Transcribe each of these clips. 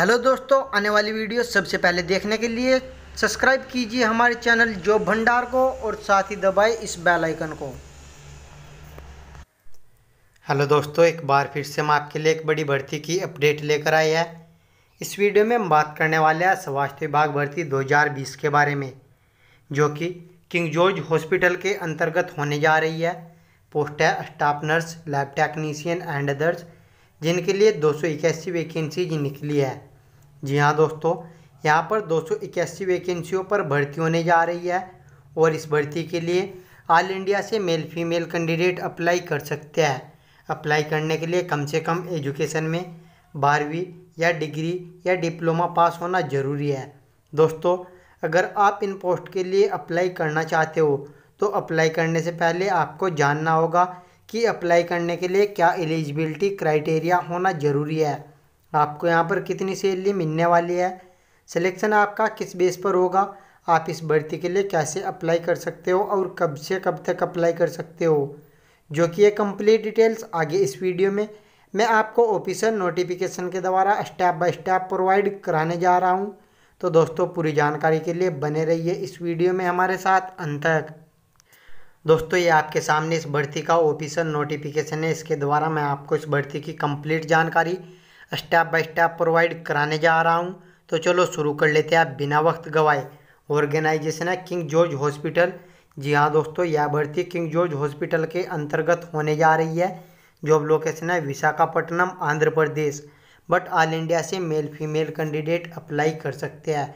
hello दोस्तों आने वाली वीडियो सबसे पहले देखने के लिए सब्सक्राइब कीजिए हमारे चैनल जॉब भंडार को और साथ ही दबाए इस बेल आइकन को हेलो दोस्तों एक बार फिर से हम आपके लिए एक बड़ी भर्ती की अपडेट लेकर आए हैं इस वीडियो में हम बात करने वाले हैं स्वास्थ्य विभाग भर्ती 2020 के बारे में जो कि किंग जॉर्ज हॉस्पिटल के अंतर्गत होने जा रही है पोस्ट है staff nurse lab technician and others जिनके लिए दो सौ इक्यासी वैकेंसी निकली है जी हाँ दोस्तों यहाँ पर दो वैकेंसियों पर भर्ती होने जा रही है और इस भर्ती के लिए ऑल इंडिया से मेल फीमेल कैंडिडेट अप्लाई कर सकते हैं अप्लाई करने के लिए कम से कम एजुकेशन में बारहवीं या डिग्री या डिप्लोमा पास होना ज़रूरी है दोस्तों अगर आप इन पोस्ट के लिए अप्लाई करना चाहते हो तो अप्लाई करने से पहले आपको जानना होगा कि अप्लाई करने के लिए क्या एलिजिबिलिटी क्राइटेरिया होना ज़रूरी है आपको यहाँ पर कितनी सैलरी मिलने वाली है सिलेक्शन आपका किस बेस पर होगा आप इस भर्ती के लिए कैसे अप्लाई कर सकते हो और कब से कब तक अप्लाई कर सकते हो जो कि ये कंप्लीट डिटेल्स आगे इस वीडियो में मैं आपको ऑफिसर नोटिफिकेशन के द्वारा स्टेप बाय स्टेप प्रोवाइड कराने जा रहा हूँ तो दोस्तों पूरी जानकारी के लिए बने रहिए इस वीडियो में हमारे साथ अंत तक दोस्तों ये आपके सामने इस भर्ती का ऑफिसर नोटिफिकेशन है इसके द्वारा मैं आपको इस भर्ती की कम्प्लीट जानकारी स्टेप बाय स्टेप प्रोवाइड कराने जा रहा हूँ तो चलो शुरू कर लेते हैं आप बिना वक्त गवाए ऑर्गेनाइजेशन है किंग जॉर्ज हॉस्पिटल जी हाँ दोस्तों यह भर्ती किंग जॉर्ज हॉस्पिटल के अंतर्गत होने जा रही है जॉब लोकेशन है Visakhapatnam Andhra Pradesh but all India से मेल फीमेल कैंडिडेट अप्लाई कर सकते हैं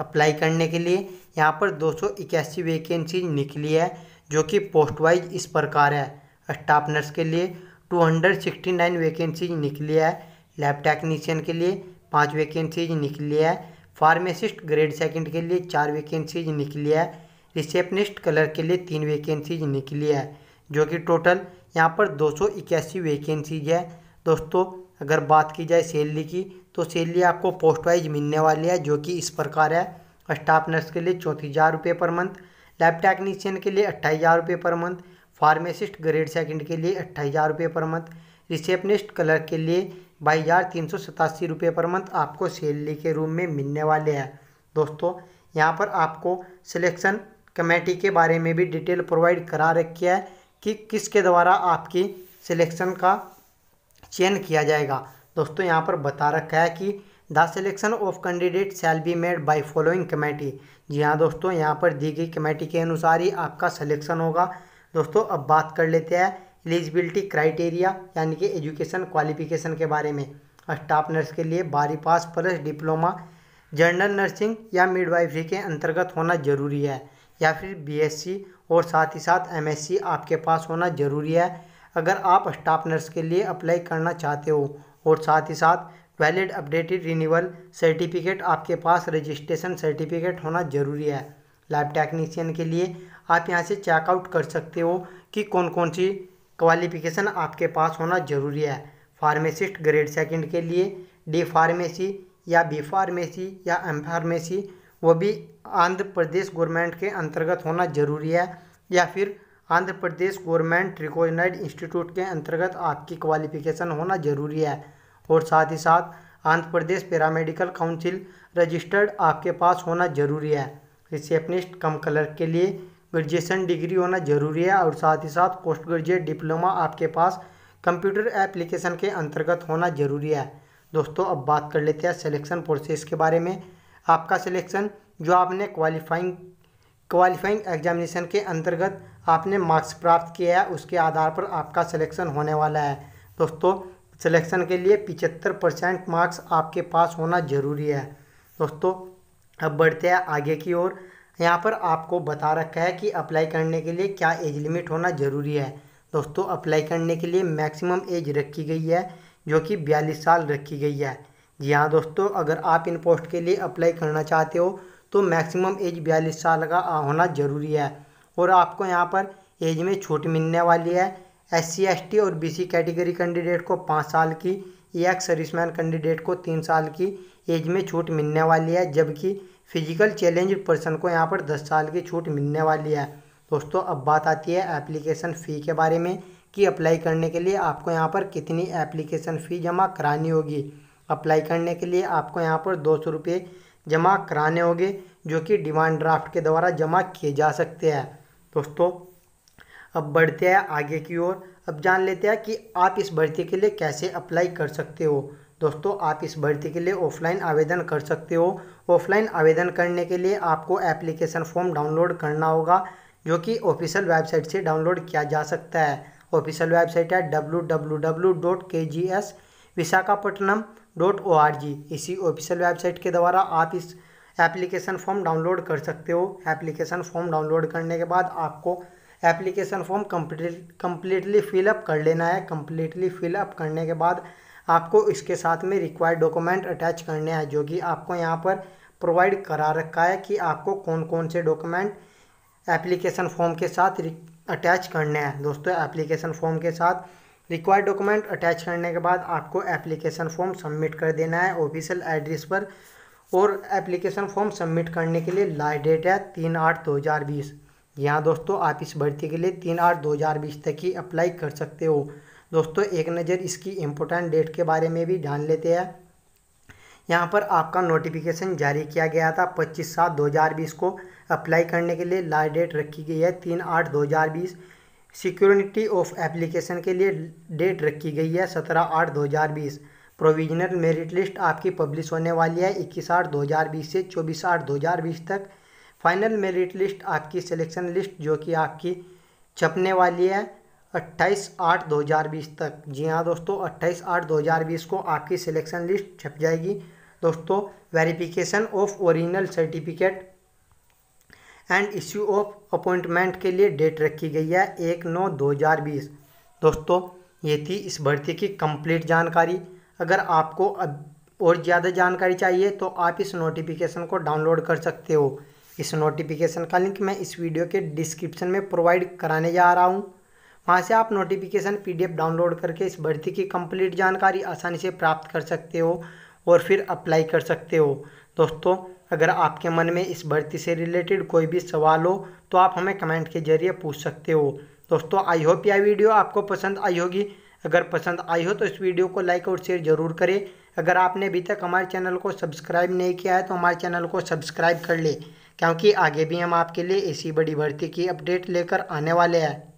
अप्लाई करने के लिए यहाँ पर दो सौ इक्यासी वैकेंसी निकली है जो कि पोस्ट वाइज इस प्रकार है स्टाफ नर्स के लिए two hundred sixty nine vacancy निकली है लैब टेक्नीशियन के लिए पाँच वैकेंसीज निकली है फार्मेसिस्ट ग्रेड सेकंड के लिए चार वैकेंसीज निकली है रिसेप्शनिस्ट कलर के लिए तीन वैकेंसीज निकली है जो कि टोटल यहाँ पर दो सौ इक्यासी वैकेंसीज है दोस्तों अगर बात की जाए सैलरी की तो सैलरी आपको पोस्ट वाइज मिलने वाली है जो कि इस प्रकार है स्टाफ नर्स के लिए चौंतीस हज़ार रुपये पर मंथ लैब टेक्नीशियन के लिए अट्ठाईस हज़ार रुपये per month pharmacist grade second के लिए अट्ठाईस हज़ार रुपये पर मंथ रिसेप्शनिस्ट कलर के लिए बाई हज़ार तीन सौ सतासी रुपये पर मंथ आपको सैलरी के रूम में मिलने वाले हैं दोस्तों यहाँ पर आपको सिलेक्शन कमेटी के बारे में भी डिटेल प्रोवाइड करा रखी है कि किसके द्वारा आपकी सिलेक्शन का चयन किया जाएगा दोस्तों यहाँ पर बता रखा है कि the selection of candidate shall be made by following committee जी हाँ दोस्तों यहाँ पर दी गई कमेटी के अनुसार ही आपका सिलेक्शन होगा दोस्तों अब बात कर लेते हैं एलिजिबिलिटी क्राइटेरिया यानी कि एजुकेशन क्वालिफिकेशन के बारे में स्टाफ नर्स के लिए बारहवीं pass plus diploma general nursing या मिडवाइफरी के अंतर्गत होना ज़रूरी है या फिर बीएससी और साथ ही साथ एमएससी आपके पास होना ज़रूरी है अगर आप स्टाफ नर्स के लिए अप्लाई करना चाहते हो और साथ ही साथ वैलिड अपडेटेड रिन्यूअल सर्टिफिकेट आपके पास रजिस्ट्रेशन सर्टिफिकेट होना ज़रूरी है लैब टेक्नीशियन के लिए आप यहाँ से चेकआउट कर सकते हो कि कौन कौन सी क्वालिफिकेशन आपके पास होना ज़रूरी है फार्मेसिस्ट ग्रेड सेकंड के लिए डी फार्मेसी या बी फार्मेसी या एम फार्मेसी वो भी आंध्र प्रदेश गवर्नमेंट के अंतर्गत होना ज़रूरी है या फिर Andhra Pradesh government recognised institute के अंतर्गत आपकी क्वालिफिकेशन होना ज़रूरी है और साथ ही साथ Andhra Pradesh paramedical council registered आपके पास होना ज़रूरी है रिसेप्शनिस्ट कम कलर के लिए ग्रेजुएसन डिग्री होना जरूरी है और साथ ही साथ पोस्ट ग्रेजुएट डिप्लोमा आपके पास कंप्यूटर एप्लीकेशन के अंतर्गत होना जरूरी है दोस्तों अब बात कर लेते हैं सिलेक्शन प्रोसेस के बारे में आपका सिलेक्शन जो आपने क्वालिफाइंग क्वालिफाइंग एग्जामिनेशन के अंतर्गत आपने मार्क्स प्राप्त किया है उसके आधार पर आपका सिलेक्शन होने वाला है दोस्तों सिलेक्शन के लिए पिचहत्तर परसेंट मार्क्स आपके पास होना जरूरी है दोस्तों अब बढ़ते हैं आगे की ओर यहाँ पर आपको बता रखा है कि अप्लाई करने के लिए क्या एज लिमिट होना ज़रूरी है दोस्तों अप्लाई करने के लिए मैक्सिमम एज रखी गई है जो कि बयालीस साल रखी गई है जी हाँ दोस्तों अगर आप इन पोस्ट के लिए अप्लाई करना चाहते हो तो मैक्सिमम एज बयालीस साल का होना ज़रूरी है और आपको यहाँ पर एज में छूट मिलने वाली है एस सी और सी कैटेगरी कैंडिडेट को पाँच साल की या सर्विसमैन कैंडिडेट को तीन साल की एज में छूट मिलने वाली है जबकि फिजिकल चैलेंज पर्सन को यहाँ पर दस साल की छूट मिलने वाली है दोस्तों अब बात आती है एप्लीकेशन फ़ी के बारे में कि अप्लाई करने के लिए आपको यहाँ पर कितनी एप्लीकेशन फ़ी जमा करानी होगी अप्लाई करने के लिए आपको यहाँ पर दो सौ रुपये जमा कराने होंगे जो कि डिमांड ड्राफ्ट के द्वारा जमा किए जा सकते हैं दोस्तों अब बढ़ते हैं आगे की ओर अब जान लेते हैं कि आप इस भर्ती के लिए कैसे अप्लाई कर सकते हो दोस्तों आप इस भर्ती के लिए ऑफलाइन आवेदन कर सकते हो ऑफलाइन आवेदन करने के लिए आपको एप्लीकेशन फॉर्म डाउनलोड करना होगा जो कि ऑफिशियल वेबसाइट से डाउनलोड किया जा सकता है ऑफिशियल वेबसाइट है W W W dot K G S Visakhapatnam dot O R G इसी ऑफिशियल वेबसाइट के द्वारा आप इस एप्लीकेशन फॉर्म डाउनलोड कर सकते हो एप्लीकेशन फॉर्म डाउनलोड करने के बाद आपको एप्लीकेशन फॉर्म कम्प्लीटली फिलअप कर लेना है कम्प्लीटली फिलअप करने के बाद आपको इसके साथ में रिक्वायर्ड डॉक्यूमेंट अटैच करने हैं जो कि आपको यहाँ पर प्रोवाइड करा रखा है कि आपको कौन कौन से डॉक्यूमेंट एप्लीकेशन फॉर्म के साथ अटैच करने हैं दोस्तों एप्लीकेशन फॉर्म के साथ रिक्वायर्ड डॉक्यूमेंट अटैच करने के बाद आपको एप्लीकेशन फॉर्म सबमिट कर देना है ऑफिशियल एड्रेस पर और एप्लीकेशन फॉर्म सबमिट करने के लिए लास्ट डेट है तीन आठ दो हज़ार बीस यहाँ दोस्तों आप इस भर्ती के लिए तीन आठ दो हज़ार बीस तक ही अप्लाई कर सकते हो दोस्तों एक नज़र इसकी इम्पोर्टेंट डेट के बारे में भी जान लेते हैं यहाँ पर आपका नोटिफिकेशन जारी किया गया था 25 सात 2020 को अप्लाई करने के लिए लास्ट डेट रखी गई है तीन आठ 2020 सिक्योरिटी ऑफ एप्लीकेशन के लिए डेट रखी गई है सत्रह आठ 2020 प्रोविजनल मेरिट लिस्ट आपकी पब्लिश होने वाली है इक्कीस आठ 2020 से चौबीस आठ 2020 तक फाइनल मेरिट लिस्ट आपकी सिलेक्शन लिस्ट जो कि आपकी छपने वाली है अट्ठाईस आठ दो हज़ार बीस तक जी हाँ दोस्तों अट्ठाईस आठ दो हज़ार बीस को आपकी सिलेक्शन लिस्ट छप जाएगी दोस्तों verification of original certificate and issue of appointment के लिए डेट रखी गई है एक नौ दो हज़ार बीस दोस्तों ये थी इस भर्ती की कंप्लीट जानकारी अगर आपको अब और ज़्यादा जानकारी चाहिए तो आप इस नोटिफिकेशन को डाउनलोड कर सकते हो इस नोटिफिकेशन का लिंक मैं इस वीडियो के डिस्क्रिप्शन में प्रोवाइड कराने जा रहा हूँ वहाँ से आप नोटिफिकेशन पीडीएफ डाउनलोड करके इस भर्ती की कंप्लीट जानकारी आसानी से प्राप्त कर सकते हो और फिर अप्लाई कर सकते हो दोस्तों अगर आपके मन में इस भर्ती से रिलेटेड कोई भी सवाल हो तो आप हमें कमेंट के जरिए पूछ सकते हो दोस्तों आई होप यह वीडियो आपको पसंद आई होगी अगर पसंद आई हो तो इस वीडियो को लाइक और शेयर ज़रूर करें अगर आपने अभी तक हमारे चैनल को सब्सक्राइब नहीं किया है तो हमारे चैनल को सब्सक्राइब कर ले क्योंकि आगे भी हम आपके लिए ऐसी बड़ी भर्ती की अपडेट लेकर आने वाले हैं